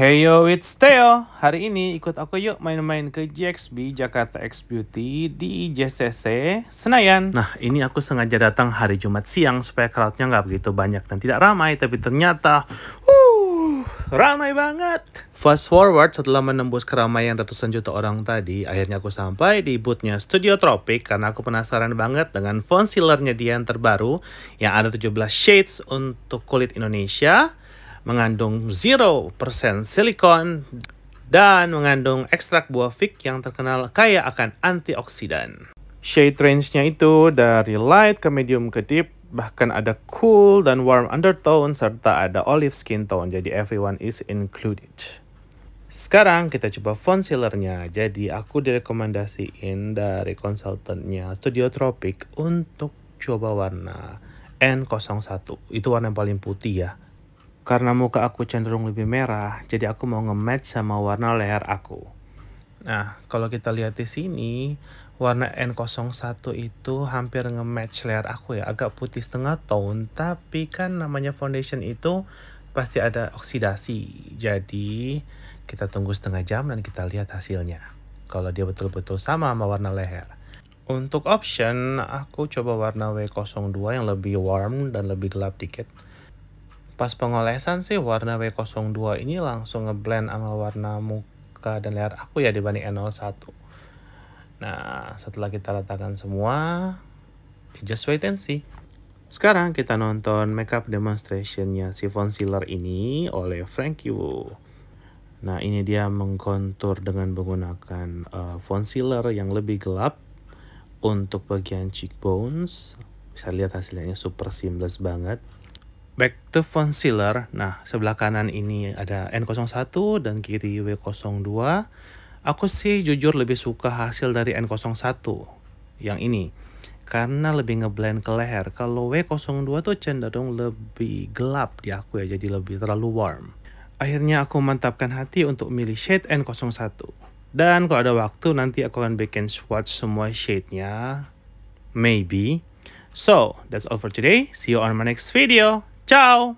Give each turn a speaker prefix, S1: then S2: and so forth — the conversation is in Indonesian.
S1: Hey yo, it's Theo. Hari ini ikut aku yuk main-main ke JXB Jakarta X Beauty di JCC Senayan. Nah, ini aku sengaja datang hari Jumat siang supaya crowdnya nggak begitu banyak dan tidak ramai. Tapi ternyata, uh, ramai banget. Fast forward setelah menembus keramaian ratusan juta orang tadi, akhirnya aku sampai di bootnya Studio Tropic karena aku penasaran banget dengan concealernya dia yang terbaru yang ada 17 shades untuk kulit Indonesia mengandung 0% silikon dan mengandung ekstrak buah fig yang terkenal kaya akan antioksidan. Shade range-nya itu dari light ke medium ke deep, bahkan ada cool dan warm undertone serta ada olive skin tone, jadi everyone is included. Sekarang kita coba fonsealernya. Jadi aku direkomendasiin dari konsultannya Studio Tropic untuk coba warna N01. Itu warna yang paling putih ya. Karena muka aku cenderung lebih merah, jadi aku mau nge-match sama warna leher aku. Nah, kalau kita lihat di sini, warna N01 itu hampir nge-match leher aku ya. Agak putih setengah tone, tapi kan namanya foundation itu pasti ada oksidasi. Jadi, kita tunggu setengah jam dan kita lihat hasilnya. Kalau dia betul-betul sama sama warna leher. Untuk option, aku coba warna W02 yang lebih warm dan lebih gelap dikit. Pas pengolesan sih warna W02 ini langsung ngeblend sama warna muka dan layar aku ya dibanding N01. Nah, setelah kita letakkan semua, just wait and see. Sekarang kita nonton makeup demonstrationnya si Sealer ini oleh Frankie Wu. Nah ini dia mengkontur dengan menggunakan uh, concealer yang lebih gelap untuk bagian cheekbones. Bisa lihat hasilnya super seamless banget back to phone sealer. Nah, sebelah kanan ini ada N01 dan kiri W02. Aku sih jujur lebih suka hasil dari N01 yang ini. Karena lebih ngeblend ke leher. Kalau W02 tuh cenderung lebih gelap di aku ya, jadi lebih terlalu warm. Akhirnya aku mantapkan hati untuk milih shade N01. Dan kalau ada waktu nanti aku akan bikin swatch semua shade-nya. Maybe. So, that's all for today. See you on my next video. Ciao!